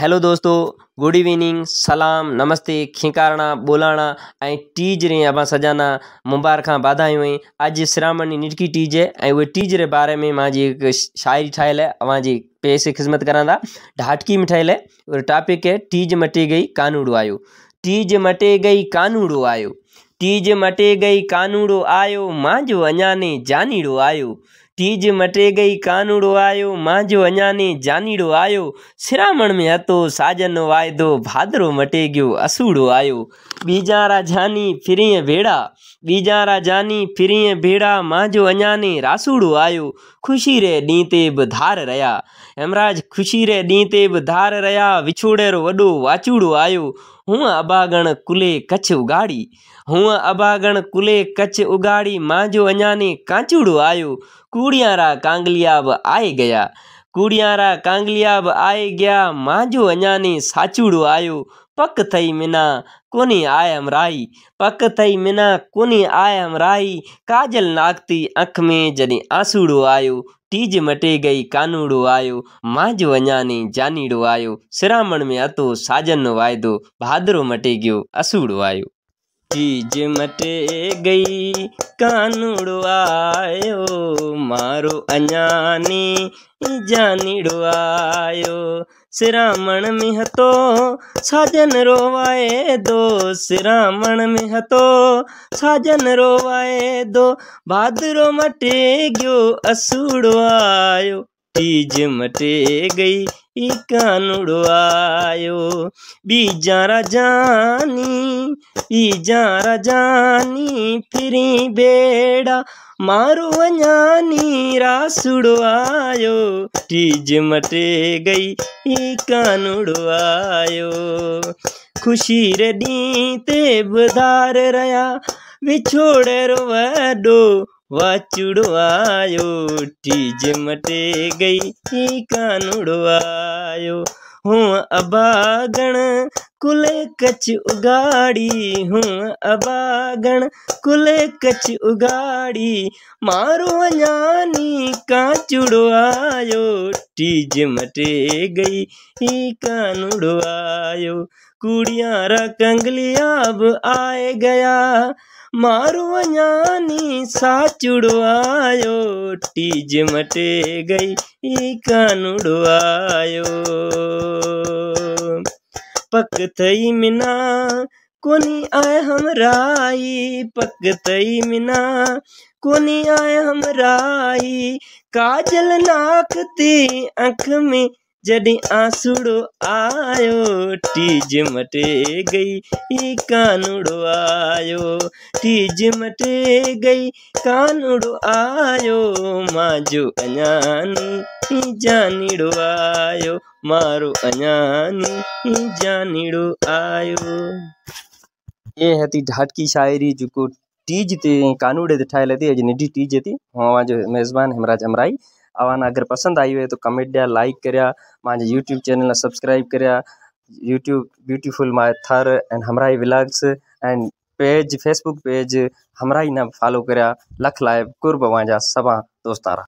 hello दोस्तों good evening सलाम नमस्ते खिकारणा बोलाना ऐं टीज रे अबां सजाना मुबारक वाधायूं अज अॼु सिरामणी निटकी टीज ऐं उहे टीज जे बारे में मां हिकु शाइरी ठाहियल आहे अवां जी पेश ख़िदमत करा ढाटकी में ठहियल आहे टॉपिक है टीज मटे गई कानूड़ो आयो टीज मटे गई कानूड़ो आयो टीज मटे गई कानूड़ो आयो मुंहिंजो अञा ने जानीड़ो आयो તીજ મટે ગઈ કાનુડો આવ્યો માંજો અજાને જાનીડો આવ્યો શિરામણ મેં હતો સાજનનો વાયદો ભાદરો મટે ગયો અસૂડો આવ્યો બીજા રાજાની ફિરીએ ભેડા બીજા રાજાની ફિરીએ ભેડા માજો અજાને રાસુડું આયું ખુશી રે ડીતે બધાર રહ્યા હેમરાજ ખુશી રે ડીતે બધાર રહ્યા વિછોડેર વડું વાચુડું આયું હું અબાગણ કુલે કચ્છ ઉગાડી હું અબાગણ કુલે કચ્છ ઉગાડી માજો અજાને કાચુડું આયું કુડિયારા કાંગલિયાબ આઈ ગયા કુડિયારા કાંગલિયાબ આઈ ગયા માજુ અજાની સાચુડું આયું પક થઈ મિના કોની આયમ રાઈ પક થઈ મિના કોની આયમ રાઈ કાજલ નાગતી આંખ મેં જની આંસુડું આયું टीज मटे गई कानूड़ो आयो मांझो अञानी जानीड़ो आयो सिरामण में अतो साजन नो वायदो भादरो मटे गयो असूड़ो आयो જી જમટે ગઈ કાનડુ આયો મારું અજાની જાનીડુ આયો સરામણ મે હતો સાજન રોવાય દો સરામણ મે હતો સાજન રોવાય દો બાદરો મટે ગયો અસૂડુ આયો જી જમટે ગઈ ઈ કાનડુ આયો બીજા રાજાની ઈ જા રાજાની ફરી બેડા મારું અણ્યાની રા સુડુ આયો ટીજ મટે ગઈ ઈ કાનડુ આયો ખુશી રે દીતે બધાર રહ્યા વિછોડે રવડો વા ચુડવા આયો ટી જમટે ગઈ કે કાણડવા આયો હું અબાગણ કુલે કચ ઉગાડી હું અબાગણ કુલે કચ ઉગાડી મારું અણાન કા ચુડવા આયો ਮਿੱਟੀ ਮਟੇ ਗਈ ਈ ਕਾਨੂੜ ਆਇਓ ਕੁੜੀਆਂ ਰ ਕੰਗਲੀਆਂ ਅਬ ਆਏ ਗਿਆ ਮਾਰੂ ਅਣਾਨੀ ਸਾ ਚੁੜਵਾਇਓ ਟੀਜ ਮਟੇ ਗਈ ਈ ਕਾਨੂੜਵਾਇਓ ਪਕ ਥਈ ਮਿਨਾ कोनी आए हम हमराई पकतई मिना कोनी आए हम हमराई काजल नाक ते में जॾहिं आसुड़ो आयो टीज मटे गई ई कानूड़ो आयो टीज मटे गई कानूड़ो आयो मांजो अञानी जानीड़ो आयो मारो अञानी जानीड़ो आयो ये है ती ढाट की शायरी जो को टीज ते कानूड़े ते ठाहे थी अॼु टीज थी मां जो मेज़बान हेमराज अमराई अवान अगर पसंद आई हुए तो कमेंट दिया लाइक करिया मुंहिंजे यूट्यूब चैनल सब्सक्राइब करिया YouTube beautiful my Thar and हमराई vlogs and page Facebook page हमराई ना फॉलो करिया लख लाइव कुर्ब वांजा सबा दोस्तारा